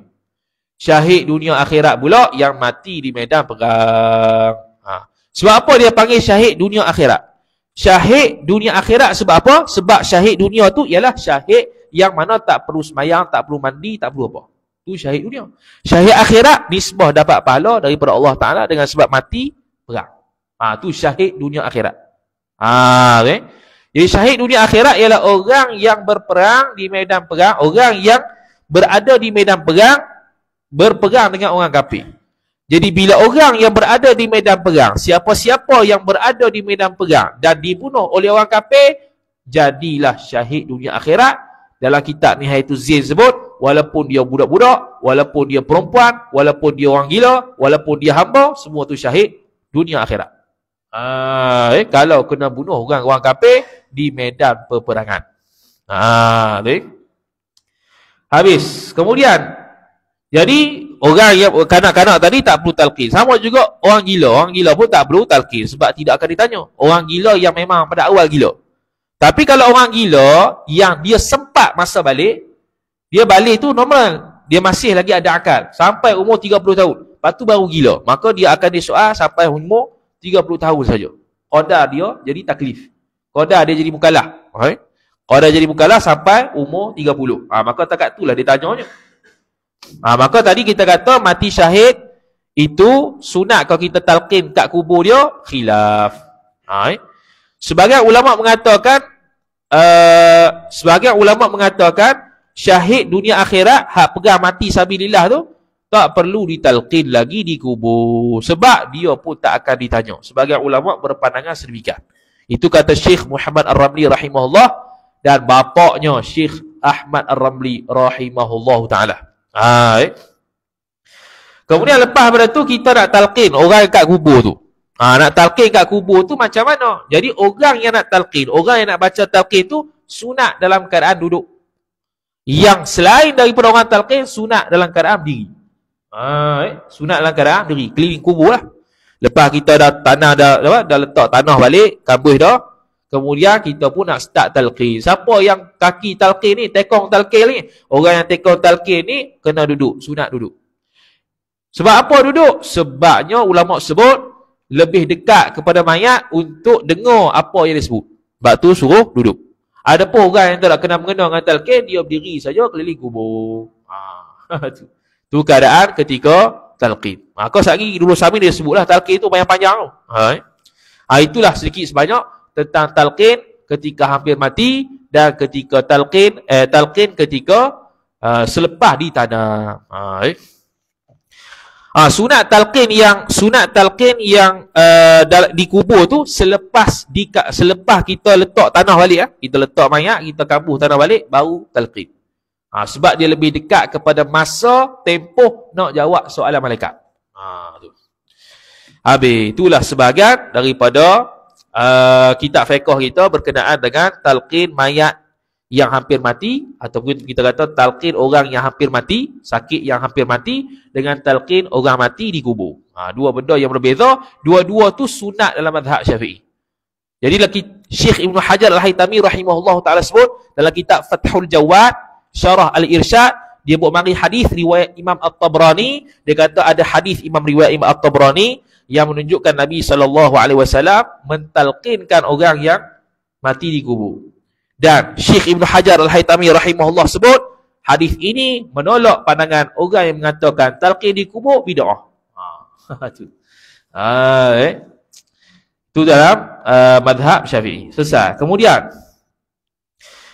Syahid dunia akhirat pula yang mati di medan perang. Ha. Sebab apa dia panggil syahid dunia akhirat? Syahid dunia akhirat sebab apa? Sebab syahid dunia tu ialah syahid yang mana tak perlu semayang, tak perlu mandi, tak perlu apa. Tu syahid dunia. Syahid akhirat nisbah dapat pahala daripada Allah Taala dengan sebab mati perang. Ha tu syahid dunia akhirat. Ha okay. Jadi syahid dunia akhirat ialah orang yang berperang di medan perang, orang yang berada di medan perang berperang dengan orang kapi. Jadi bila orang yang berada di medan perang, siapa-siapa yang berada di medan perang dan dibunuh oleh orang kapi, jadilah syahid dunia akhirat dalam kitab ni Haitu Zain sebut walaupun dia budak-budak walaupun dia perempuan walaupun dia orang gila walaupun dia hamba semua tu syahid dunia akhirat ah eh, kalau kena bunuh orang orang kafir di medan peperangan ah eh. habis kemudian jadi orang yang kanak-kanak tadi tak perlu talqin sama juga orang gila orang gila pun tak perlu talqin sebab tidak akan ditanya orang gila yang memang pada awal gila tapi kalau orang gila yang dia sempat masa balik, dia balik tu normal. Dia masih lagi ada akal. Sampai umur 30 tahun. Lepas tu baru gila. Maka dia akan disoal ah, sampai umur 30 tahun saja. Kodar dia jadi taklif. Kodar dia jadi mukalah. Okay. Kodar jadi mukalah sampai umur 30. Ha, ah, maka takat tu lah dia tanya je. Ha, maka tadi kita kata mati syahid itu sunat kalau kita talqin kat kubur dia khilaf. Ha, eh. Sebagai ulama mengatakan uh, eh, sebagai ulama mengatakan syahid dunia akhirat hak pegang mati sabilillah tu tak perlu ditalqin lagi di kubur sebab dia pun tak akan ditanya sebagai ulama berpandangan sedemikian itu kata Syekh Muhammad Ar-Ramli rahimahullah dan bapaknya Syekh Ahmad Ar-Ramli rahimahullahu taala ha, eh? kemudian lepas pada tu kita nak talqin orang kat kubur tu Ha, nak talqin kat kubur tu macam mana? Jadi orang yang nak talqin, orang yang nak baca talqin tu sunat dalam keadaan duduk. Yang selain daripada orang talqin, sunat dalam keadaan berdiri. Ha, eh? Sunat dalam keadaan berdiri, keliling kubur lah. Lepas kita dah tanah dah, dah, dah letak tanah balik, kabus dah. Kemudian kita pun nak start talqin. Siapa yang kaki talqin ni, tekong talqin ni? Orang yang tekong talqin ni kena duduk, sunat duduk. Sebab apa duduk? Sebabnya ulama sebut lebih dekat kepada mayat untuk dengar apa yang dia sebut. Sebab tu suruh duduk. Ada pun orang yang tak kena mengenal dengan talqin, dia berdiri saja keliling kubur. Ha. tu. tu keadaan ketika talqin. Maka ha, sehari dulu sami dia sebutlah talqin tu banyak panjang tu. Ha. Eh. ha. itulah sedikit sebanyak tentang talqin ketika hampir mati dan ketika talqin eh talqin ketika uh, selepas ditanam. Ha. Eh. Ah ha, sunat talqin yang sunat talqin yang uh, dikubur tu selepas di selepas kita letak tanah balik ah, kita letak mayat, kita kampuh tanah balik baru talqin. Ha, sebab dia lebih dekat kepada masa tempoh nak jawab soalan malaikat. Ha tu. Habis itulah sebahagian daripada uh, kitab fiqh kita berkenaan dengan talqin mayat yang hampir mati ataupun kita kata talqin orang yang hampir mati, sakit yang hampir mati dengan talqin orang mati di kubur. Ha, dua benda yang berbeza, dua-dua tu sunat dalam mazhab Syafi'i. Jadi laki Syekh Ibn Hajar al haitami rahimahullah ta'ala sebut dalam kitab Fathul Jawad, Syarah Al-Irsyad, dia buat mari hadis riwayat Imam At-Tabrani, dia kata ada hadis Imam riwayat Imam At-Tabrani yang menunjukkan Nabi SAW mentalqinkan orang yang mati di kubur. Dan Syekh Ibn Hajar Al-Haytami rahimahullah sebut, hadis ini menolak pandangan orang yang mengatakan talqin di kubur bid'ah. Ha tu. Ha eh. Tu dalam uh, mazhab Syafi'i. Selesai. Kemudian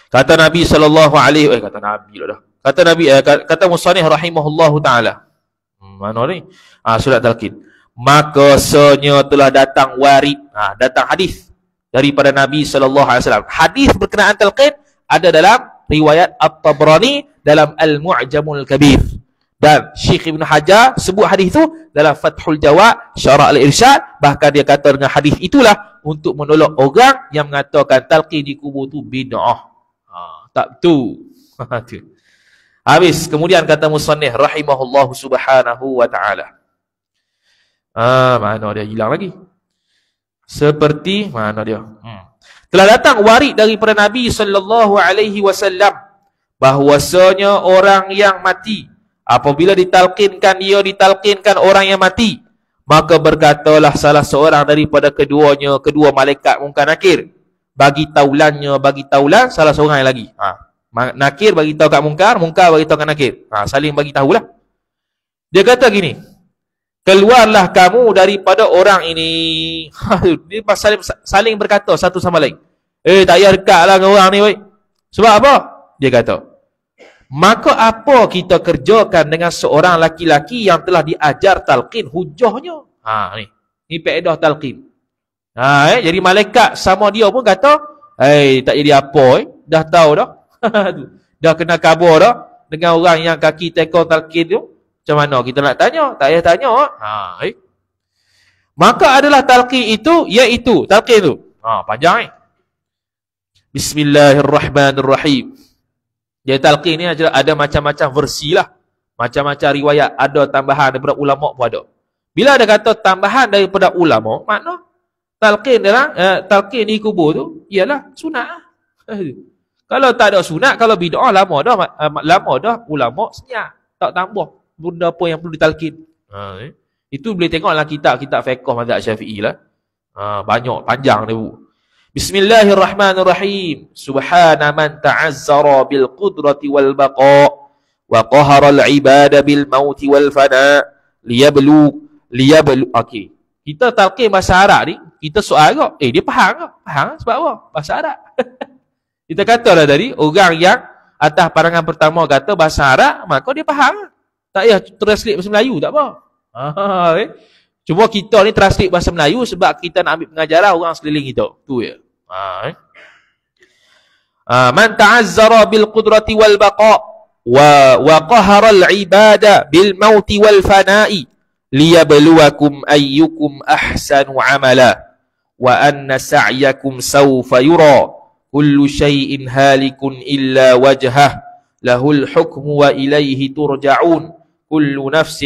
kata Nabi saw. eh kata Nabi lah dah. Kata Nabi eh, kata, kata musannif rahimahullahu taala. Hmm, mana ni? Ah surat talqin. Maka sonya telah datang warid. Ha, datang hadis daripada Nabi sallallahu alaihi wasallam. Hadis berkenaan talqin ada dalam riwayat At-Tabrani dalam Al-Mu'jamul Kabir. Dan Syekh Ibn Hajar sebut hadis itu dalam Fathul Jawa Syarah Al-Irsyad bahkan dia kata dengan hadis itulah untuk menolak orang yang mengatakan talqin di kubur tu bid'ah. Ah. tak tu. Habis kemudian kata musannif rahimahullahu subhanahu wa taala. Ah mana dia hilang lagi? seperti mana ha, dia hmm. telah datang warid para Nabi sallallahu alaihi wasallam bahwasanya orang yang mati apabila ditalkinkan dia ditalkinkan orang yang mati maka berkatalah salah seorang daripada keduanya kedua malaikat mungkar nakir bagi taulannya bagi taulan salah seorang yang lagi ha nakir bagi tahu kat mungkar mungkar bagi tahu kat nakir ha saling bagi tahulah dia kata gini keluarlah kamu daripada orang ini. Ini pasal saling berkata satu sama lain. Eh, tak payah dekat lah dengan orang ni. Wey. Sebab apa? Dia kata. Maka apa kita kerjakan dengan seorang laki-laki yang telah diajar talqin hujahnya? Ha, ni. Ni peedah talqin. Ha, eh. Jadi malaikat sama dia pun kata, eh, tak jadi apa. Eh. Dah tahu dah. dah kena kabur dah dengan orang yang kaki teko talqin tu. Macam mana kita nak tanya? Tak payah tanya. Ha, eh? Maka adalah talqi itu, iaitu talqi itu. Ha, panjang eh. Bismillahirrahmanirrahim. Jadi talqi ni ada, ada macam-macam versi lah. Macam-macam riwayat ada tambahan daripada ulama' pun ada. Bila ada kata tambahan daripada ulama' makna talqin dia lah, eh, talqin di kubur tu, ialah sunat lah. kalau tak ada sunat, kalau bida'ah lama dah, eh, lama dah ulama' senyap. Tak tambah benda apa yang perlu ditalkin. Ha, eh? Itu boleh tengoklah kitab-kitab fiqh mazhab Syafi'i lah. Ha, banyak panjang dia Bismillahirrahmanirrahim. Subhana man ta'azzara bil qudrati wal baqa wa qahara al ibada bil maut wal fana liyablu liyablu okey. Kita talqin bahasa Arab ni, kita soal agak. Eh dia faham ke? Faham sebab apa? Bahasa Arab. kita katalah tadi orang yang atas parangan pertama kata bahasa Arab, maka dia faham. Tak payah translate bahasa Melayu tak apa. Ha eh. Cuba kita ni translate bahasa Melayu sebab kita nak ambil pengajaran orang sekeliling kita. Tu ya. Ha eh. Ah man ta'azzara bil qudrati wal baqa' wa wa qahara al ibada bil maut wal fana'i liyabluwakum ayyukum ahsanu amala wa anna sa'yakum sawfa yura kullu shay'in halikun illa wajhah lahul hukmu wa ilayhi turja'un كل نفس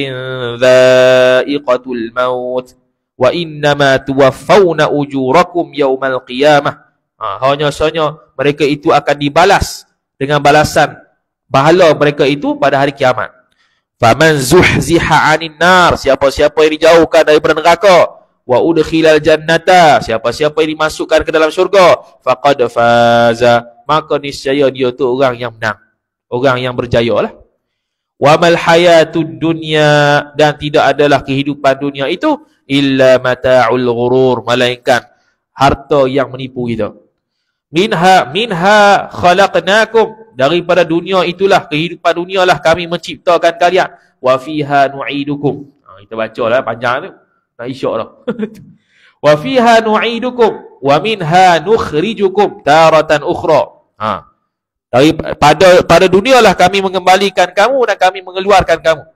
ذائقة الموت وإنما توفون أجوركم يوم القيامة hanya sahaja mereka itu akan dibalas dengan balasan pahala mereka itu pada hari kiamat. Faman zuhziha 'anil nar siapa-siapa yang dijauhkan daripada neraka wa udkhilal jannata siapa-siapa yang dimasukkan ke dalam syurga faqad faza maka niscaya dia tu orang yang menang orang yang berjaya lah wa mal hayatud dunya dan tidak adalah kehidupan dunia itu illa mataul ghurur malaikat harta yang menipu kita minha minha khalaqnakum daripada dunia itulah kehidupan dunialah kami menciptakan kalian wa fiha nu'idukum ha, kita bacalah panjang tu tak isyaklah wa fiha nu'idukum wa minha nukhrijukum taratan ukhra ha dari pada pada dunialah kami mengembalikan kamu dan kami mengeluarkan kamu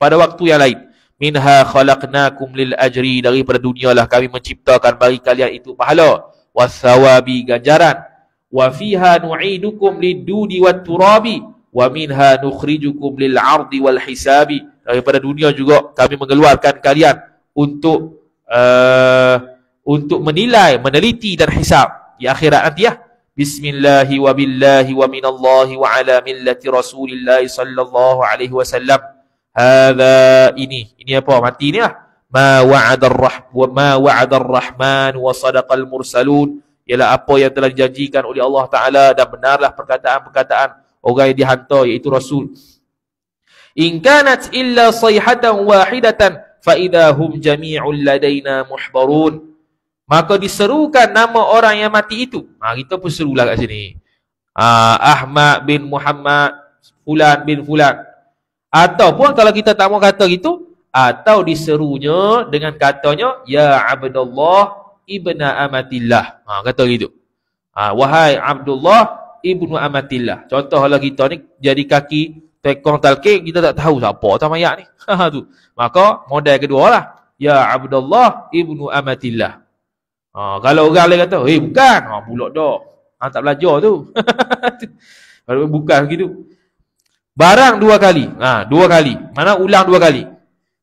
pada waktu yang lain. Minha khalaqnakum lil ajri dari daripada dunialah kami menciptakan bagi kalian itu pahala wasawabi ganjaran wa fiha nu'idukum lidudi wat turabi wa minha nukhrijukum lil ardi wal hisabi dari pada dunia juga kami mengeluarkan kalian untuk uh, untuk menilai meneliti dan hisab di akhirat nanti ya. Ah. Bismillahi wa billahi wa minallahi wa ala millati rasulillahi sallallahu alaihi wasallam. Hada ini. Ini apa? Mati ni lah. Ma wa'adar rahma wa rahman wa sadaqal mursalun. Ialah apa yang telah dijanjikan oleh Allah Ta'ala dan benarlah perkataan-perkataan orang yang dihantar iaitu Rasul. In kanat illa sayhatan wahidatan fa'idahum jami'un ladayna muhbarun maka diserukan nama orang yang mati itu. Ha, kita pun serulah kat sini. Ah, Ahmad bin Muhammad Fulan bin Fulan. Ataupun kalau kita tak mau kata gitu, atau diserunya dengan katanya, Ya Abdullah ibnu Amatillah. Ha, kata gitu. Ha, Wahai Abdullah ibnu Amatillah. Contohlah kita ni jadi kaki tekong talke kita tak tahu siapa tak mayak ni. Ha, tu. Maka model kedua lah. Ya Abdullah ibnu Amatillah. Ha, kalau orang lain kata, eh bukan. Ha, pulak dah. Ha, tak belajar tu. bukan begitu. Barang dua kali. Ha, dua kali. Mana ulang dua kali.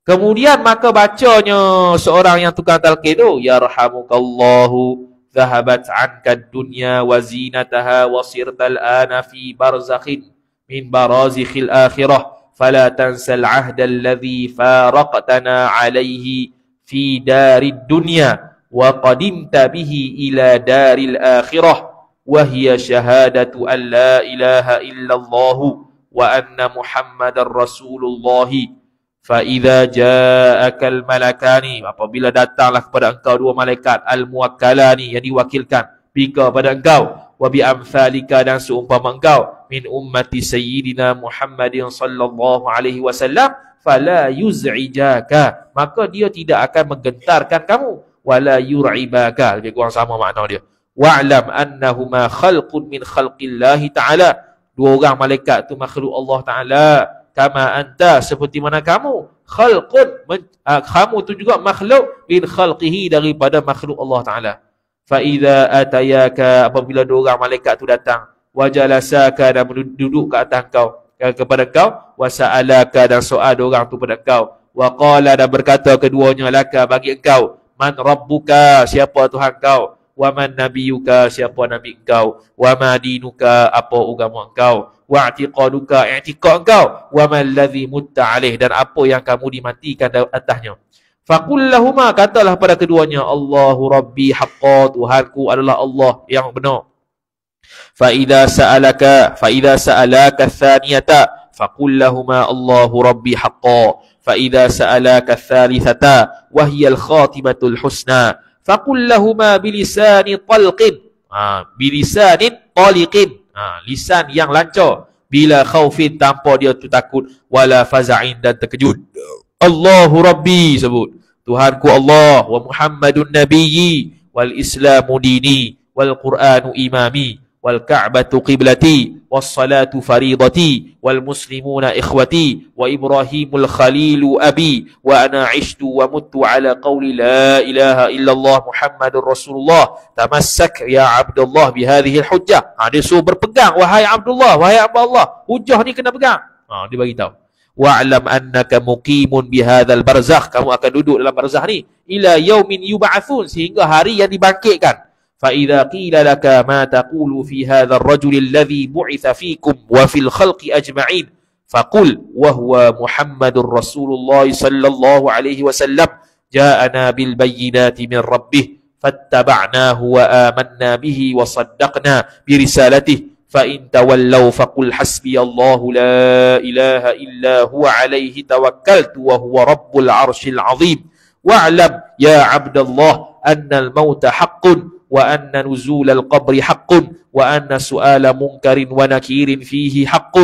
Kemudian maka bacanya seorang yang tukang talqin tu. Ya rahamukallahu zahabat ankad dunya wa zinataha wa sirtal ana barzakhin min barazikhil akhirah. Fala tansal ahdal ladhi faraqtana alaihi fi darid dunya wa qadimta bihi ila daril akhirah wa hiya shahadatu an la ilaha illallah wa anna muhammadar rasulullah fa idza ja'aka al malakani apabila datanglah kepada engkau dua malaikat al muwakkalani yang diwakilkan bika pada engkau wa bi amsalika dan seumpama engkau min ummati sayyidina muhammadin sallallahu alaihi wasallam fala yuz'ijaka maka dia tidak akan menggentarkan kamu wala yur'ibaka lebih kurang sama makna dia wa'lam annahuma khalqun min khalqillahi ta'ala dua orang malaikat tu makhluk Allah ta'ala kama anta seperti mana kamu khalqun ah, kamu tu juga makhluk min khalqihi daripada makhluk Allah ta'ala fa idza atayaka apabila dua orang malaikat tu datang wajalasaka dan duduk ke atas kau kepada kau wasa'alaka dan soal dua orang tu pada kau waqala dan berkata keduanya laka bagi engkau man rabbuka siapa tuhan kau wa man nabiyuka siapa nabi kau wa ma dinuka apa agama kau wa i'tiqaduka i'tiqad kau wa man ladzi mutta alaih dan apa yang kamu dimatikan atasnya Fakullahuma katalah pada keduanya Allahu Rabbi haqqa Tuhanku adalah Allah yang benar. Fa idza sa'alaka fa idza sa'alaka thaniyata faqul lahumā Allahu Rabbi haqqa فإذا سألك الثالثة وهي الخاتمة الحسنى فقل لهما بلسان طلق ha, بلسان طلق ha, lisan yang lancar bila khaufin tanpa dia tu takut wala faza'in dan terkejut Allahu Rabbi sebut Tuhanku Allah wa Muhammadun Nabiyyi wal Islamu dini wal Quranu imami wal ka'batu qiblati was salatu faridati wal muslimuna ikhwati wa ibrahimul khalilu abi wa ana ishtu wa muttu ala qawli la ilaha illallah muhammadur rasulullah tamassak ya abdullah bi hadhihi al hujjah ha, dia suruh berpegang wahai abdullah wahai abu allah hujjah ni kena pegang ha, dia bagi tahu wa'lam annaka muqimun bi hadzal barzakh kamu akan duduk dalam barzakh ni ila yaumin yub'atsun sehingga hari yang dibangkitkan فإذا قيل لك ما تقول في هذا الرجل الذي بعث فيكم وفي الخلق أجمعين فقل وهو محمد رسول الله صلى الله عليه وسلم جاءنا بالبينات من ربه فاتبعناه وآمنا به وصدقنا برسالته فإن تولوا فقل حسبي الله لا إله إلا هو عليه توكلت وهو رب العرش العظيم واعلم يا عبد الله أن الموت حق وأن نزول القبر حق وأن سؤال منكر ونكير فيه حق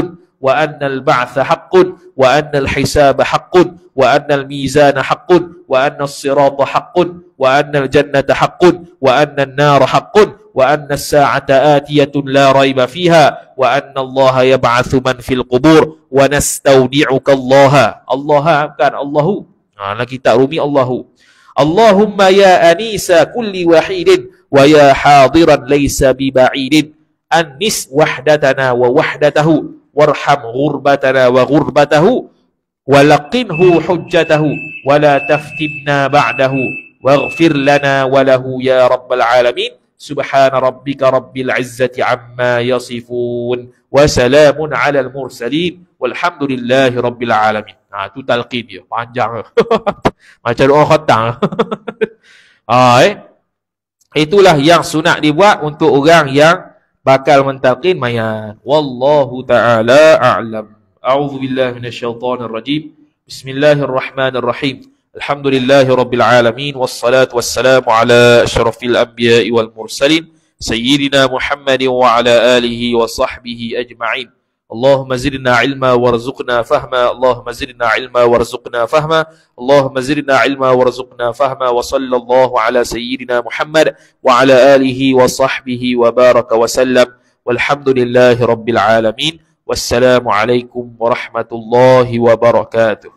وأن البعث حق وأن الحساب حق وأن الميزان حق وأن الصراط حق وأن الجنة حق وأن النار حق وأن الساعة آتية لا ريب فيها وأن الله يبعث من في القبور ونستودعك الله الله كان الله nah, آه، kita الله اللهم يا أنيس كل وحيد ويا حاضرا ليس ببعيد أنس وحدتنا ووحدته وارحم غربتنا وغربته ولقنه حجته ولا تفتنا بعده واغفر لنا وله يا رب العالمين سبحان ربك رب العزة عما يصفون وسلام على المرسلين والحمد لله رب العالمين Ah tu talqin dia, panjang. Macam orang khatang. ah eh. Itulah yang sunat dibuat untuk orang yang bakal mentalkin mayat. Wallahu ta'ala a'lam. A'udhu billahi minasyaitanir rajim. Bismillahirrahmanirrahim. Alhamdulillahi rabbil alamin. Wassalatu wassalamu ala syarafil anbiya'i wal mursalin. Sayyidina Muhammadin wa ala alihi wa sahbihi ajma'in. Allahumma zidna ilma warzuqna fahma Allahumma zidna ilma warzuqna fahma Allahumma zidna ilma warzuqna fahma wa sallallahu ala sayyidina Muhammad wa ala alihi wa sahbihi wa baraka wa sallam walhamdulillahi rabbil alamin wassalamu alaikum warahmatullahi wabarakatuh